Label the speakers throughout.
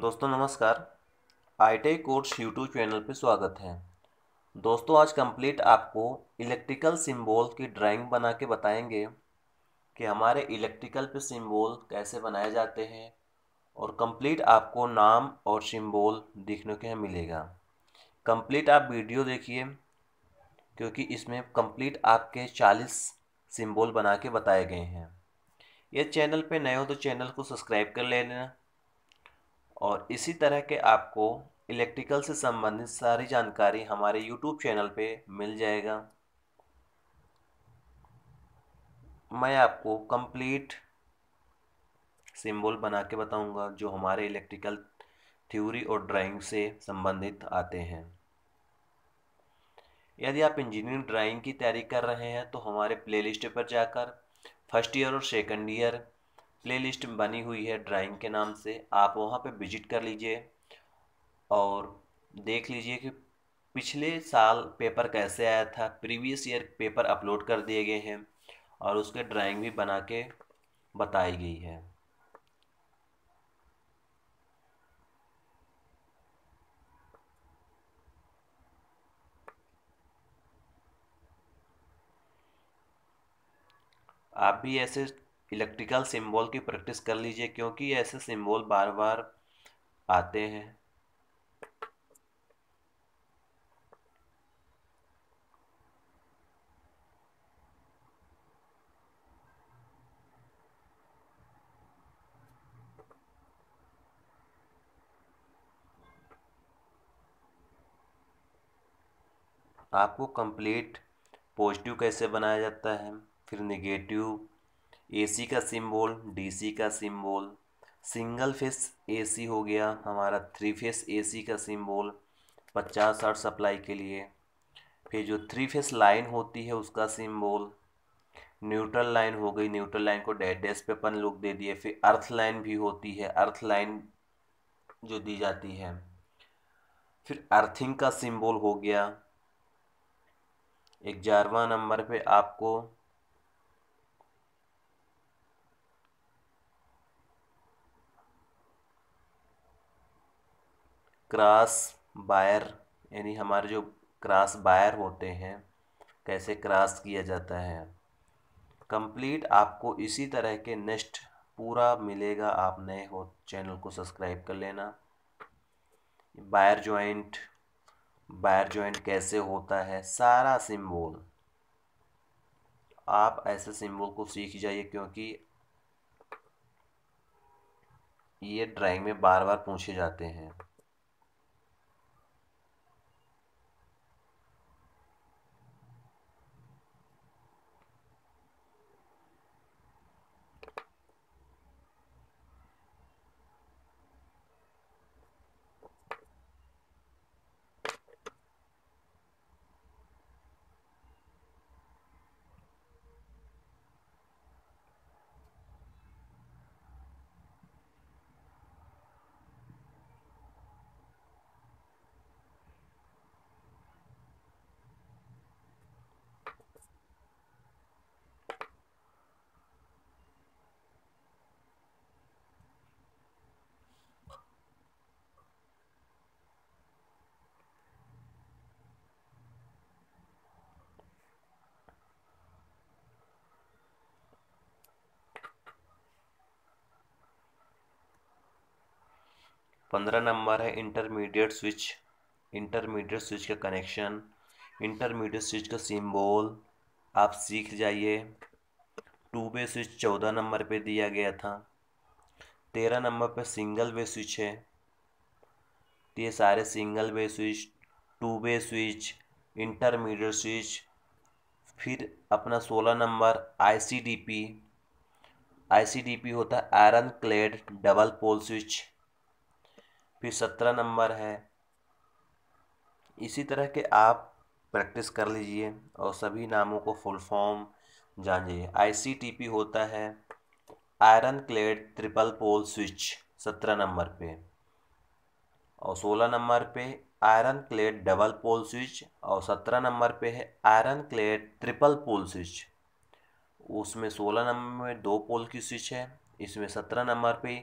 Speaker 1: दोस्तों नमस्कार आई course YouTube channel पर स्वागत है दोस्तों आज कंप्लीट आपको इलेक्ट्रिकल सिंबल की ड्राइंग बना के बताएंगे कि हमारे इलेक्ट्रिकल पे सिंबल कैसे बनाए जाते हैं और कंप्लीट आपको नाम और सिंबल देखने के मिलेगा कंप्लीट आप वीडियो देखिए क्योंकि इसमें कंप्लीट आपके चालीस सिंबल बना के बताए गए हैं ये चैनल पे नए हो तो चैनल को सब्सक्राइब कर लेना और इसी तरह के आपको इलेक्ट्रिकल से संबंधित सारी जानकारी हमारे यूट्यूब चैनल पे मिल जाएगा मैं आपको कंप्लीट सिंबल बना के बताऊंगा जो हमारे इलेक्ट्रिकल थ्योरी और ड्राइंग से संबंधित आते हैं यदि आप इंजीनियरिंग ड्राइंग की तैयारी कर रहे हैं तो हमारे प्लेलिस्ट पर जाकर फर्स्ट ईयर और सेकंड ईयर प्लेलिस्ट बनी हुई है ड्राइंग के नाम से आप वहाँ पे विजिट कर लीजिए और देख लीजिए कि पिछले साल पेपर कैसे आया था प्रीवियस ईयर पेपर अपलोड कर दिए गए हैं और उसके ड्राइंग भी बना के बताई गई है आप भी ऐसे इलेक्ट्रिकल सिंबल की प्रैक्टिस कर लीजिए क्योंकि ऐसे सिंबल बार बार आते हैं आपको कंप्लीट पॉजिटिव कैसे बनाया जाता है फिर नेगेटिव एसी का सिंबल डीसी का सिंबल सिंगल फेस एसी हो गया हमारा थ्री फेस एसी का सिंबल पचास साठ सप्लाई के लिए फिर जो थ्री फेस लाइन होती है उसका सिंबल न्यूट्रल लाइन हो गई न्यूट्रल लाइन को डेड डेस पे अपन लोग दे दिए फिर अर्थ लाइन भी होती है अर्थ लाइन जो दी जाती है फिर अर्थिंग का सिंबल हो गया ग्यारहवा नंबर पे आपको क्रास बायर यानी हमारे जो क्रास बायर होते हैं कैसे क्रास किया जाता है कंप्लीट आपको इसी तरह के नेक्स्ट पूरा मिलेगा आप नए हो चैनल को सब्सक्राइब कर लेना बायर जॉइंट बायर जॉइंट कैसे होता है सारा सिंबल आप ऐसे सिंबल को सीख जाइए क्योंकि ये ड्राइंग में बार बार पूछे जाते हैं पंद्रह नंबर है इंटरमीडिएट स्विच इंटरमीडिएट स्विच का कनेक्शन इंटरमीडिएट स्विच का सिंबल आप सीख जाइए टू वे स्विच चौदह नंबर पे दिया गया था तेरह नंबर पे सिंगल वे स्विच है तो ये सारे single way switch two way switch intermediate switch फिर अपना सोलह नंबर आईसीडीपी आईसीडीपी होता है iron clad double pole switch फिर सत्रह नंबर है इसी तरह के आप प्रैक्टिस कर लीजिए और सभी नामों को फुल फॉर्म जान लीजिए आईसीटीपी होता है iron clad triple pole switch सत्रह नंबर पे और सोलह नंबर पे iron clad double pole switch और सत्रह नंबर पे है iron clad triple pole switch उसमें सोलह नंबर में दो पोल की स्विच है इसमें सत्रह नंबर पे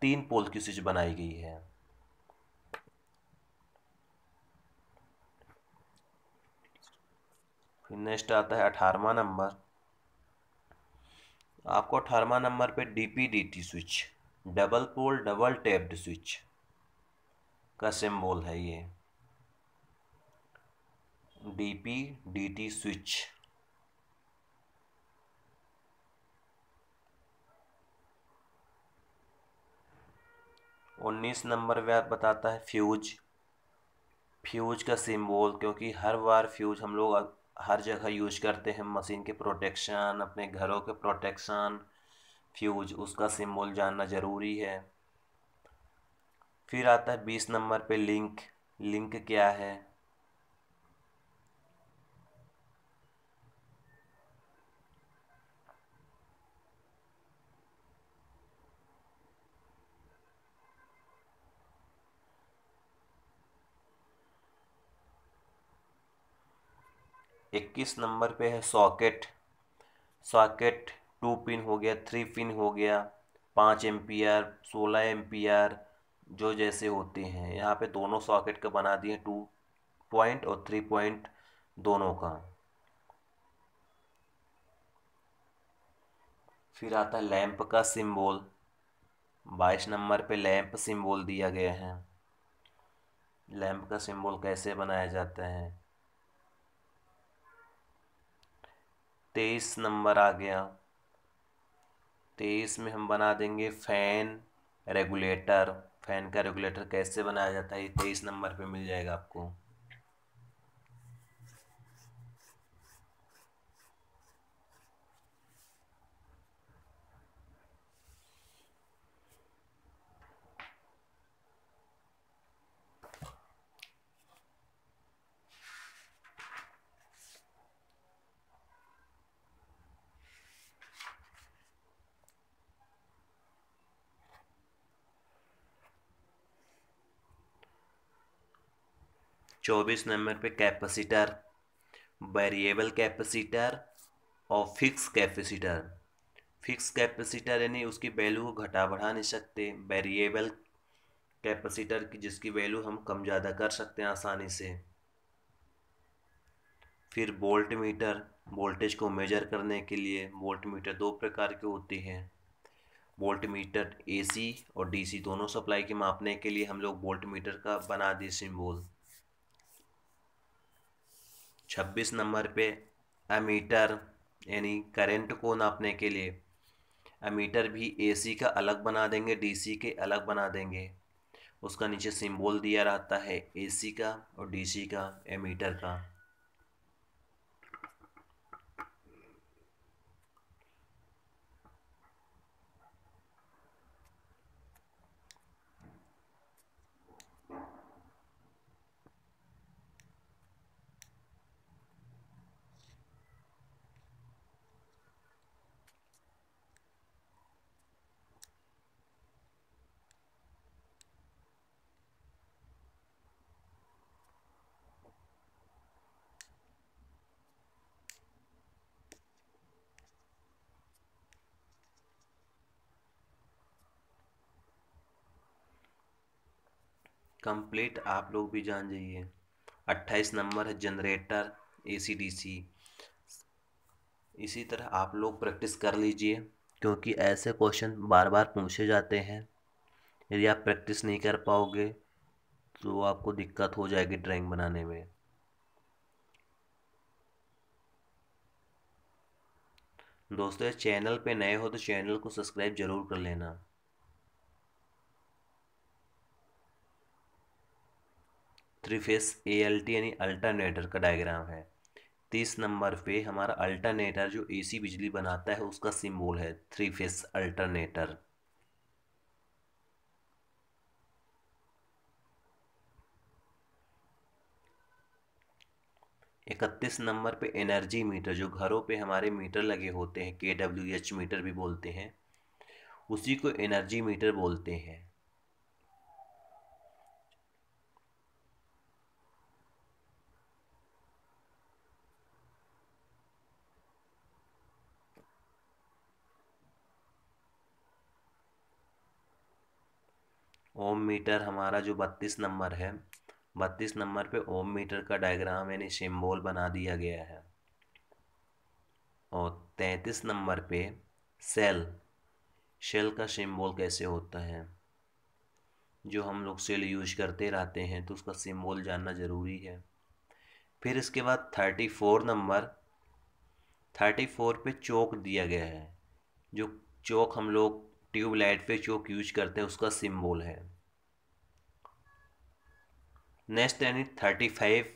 Speaker 1: तीन पोल की स्विच बनाई गई है फिर नेक्स्ट आता है अठारहवा नंबर आपको अठारहवा नंबर पे DPDT switch double pole double tapped switch का सिंबल है ये डीपीडीटी स्विच उन्नीस नंबर पे आप बताता है फ्यूज फ्यूज का सिंबल क्योंकि हर बार फ्यूज हम लोग हर जगह यूज करते हैं मशीन के प्रोटेक्शन अपने घरों के प्रोटेक्शन फ्यूज उसका सिंबल जानना ज़रूरी है फिर आता है बीस नंबर पे लिंक लिंक क्या है इक्कीस नंबर पे है सॉकेट सॉकेट टू पिन हो गया थ्री पिन हो गया पाँच आर सोलह आर जो जैसे होते हैं यहाँ पे दोनों सॉकेट का बना दिए टू पॉइंट और थ्री पॉइंट दोनों का फिर आता है लैंप का सिंबल बाईस नंबर पे लैंप सिंबल दिया गया है लैंप का सिंबल कैसे बनाया जाता है तेईस नंबर आ गया तेईस में हम बना देंगे फ़ैन रेगुलेटर फ़ैन का रेगुलेटर कैसे बनाया जाता है ये तेईस नंबर पे मिल जाएगा आपको चौबीस नंबर पे कैपेसिटर वेरिएबल कैपेसिटर और फिक्स कैपेसिटर फिक्स कैपेसिटर यानी उसकी वैल्यू को घटा बढ़ा नहीं सकते वेरिएबल कैपेसिटर की जिसकी वैल्यू हम कम ज़्यादा कर सकते हैं आसानी से फिर वोल्ट मीटर वोल्टेज को मेजर करने के लिए वोल्ट मीटर दो प्रकार के होते हैं वोल्ट मीटर एसी और डीसी दोनों सप्लाई के मापने के लिए हम लोग वोल्ट मीटर का बना दिए सिंबल छब्बीस नंबर पे अमीटर यानी करंट को नापने के लिए अमीटर भी एसी का अलग बना देंगे डीसी के अलग बना देंगे उसका नीचे सिंबल दिया रहता है एसी का और डीसी का एमीटर का कंप्लीट आप लोग भी जान जाइए अट्ठाईस नंबर है जनरेटर एसीडीसी इसी तरह आप लोग प्रैक्टिस कर लीजिए क्योंकि ऐसे क्वेश्चन बार बार पूछे जाते हैं यदि आप प्रैक्टिस नहीं कर पाओगे तो आपको दिक्कत हो जाएगी ड्राइंग बनाने में दोस्तों चैनल पे नए हो तो चैनल को सब्सक्राइब ज़रूर कर लेना three phase A L T यानी अल्टरनेटर का डायग्राम है तीस नंबर पे हमारा अल्टरनेटर जो एसी बिजली बनाता है उसका सिंबल है थ्री फेस अल्टरनेटर इकतीस नंबर पे एनर्जी मीटर जो घरों पे हमारे मीटर लगे होते हैं के डब्ल्यू एच मीटर भी बोलते हैं उसी को एनर्जी मीटर बोलते हैं ओम मीटर हमारा जो बत्तीस नंबर है बत्तीस नंबर पे ओम मीटर का डायग्राम यानी सिम्बोल बना दिया गया है और तैंतीस नंबर पे सेल सेल का सिम्बोल कैसे होता है जो हम लोग सेल यूज करते रहते हैं तो उसका सिम्बोल जानना ज़रूरी है फिर इसके बाद थर्टी फोर नंबर थर्टी फोर पे चौक दिया गया है जो चौक हम लोग ट्यूबलाइट पे चौक यूज करते हैं उसका सिंबल है नेक्स्ट यानी thirty five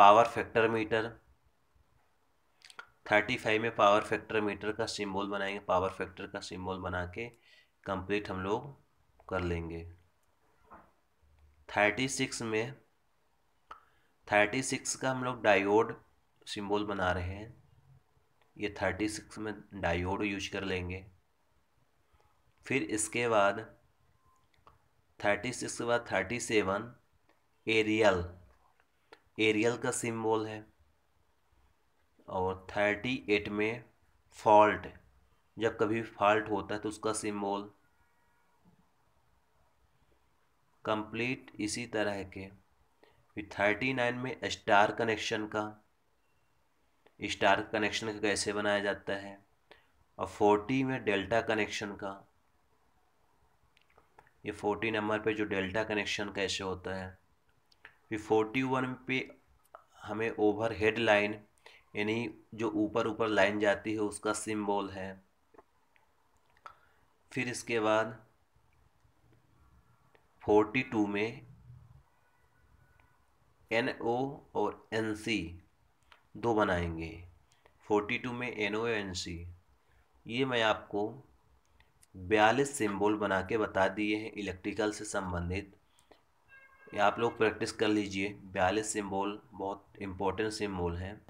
Speaker 1: power factor meter thirty five में पावर फैक्टर मीटर का सिंबल बनाएंगे पावर फैक्टर का सिंबल बना के कंप्लीट हम लोग कर लेंगे थर्टी सिक्स में थर्टी सिक्स का हम लोग डायोड सिंबल बना रहे हैं ये थर्टी सिक्स में डायोड यूज कर लेंगे फिर इसके बाद थर्टी सिक्स के बाद थर्टी सेवन एरियल एरियल का सिंबल है और थर्टी एट में फॉल्ट जब कभी फॉल्ट होता है तो उसका सिंबल कंप्लीट इसी तरह के फिर थर्टी नाइन में स्टार कनेक्शन का स्टार कनेक्शन कैसे बनाया जाता है और फोर्टी में डेल्टा कनेक्शन का ये फोर्टी नंबर पे जो डेल्टा कनेक्शन कैसे होता है फिर फोर्टी वन पे हमें ओवर हेड लाइन यानी जो ऊपर ऊपर लाइन जाती है उसका सिंबल है फिर इसके बाद फोर्टी टू में एन ओ और एन सी दो बनाएंगे फोर्टी टू में एन ओ एन सी ये मैं आपको बयालीस सिंबल बना के बता दिए हैं इलेक्ट्रिकल से संबंधित ये आप लोग प्रैक्टिस कर लीजिए बयालीस सिंबल बहुत इम्पोर्टेंट सिंबल हैं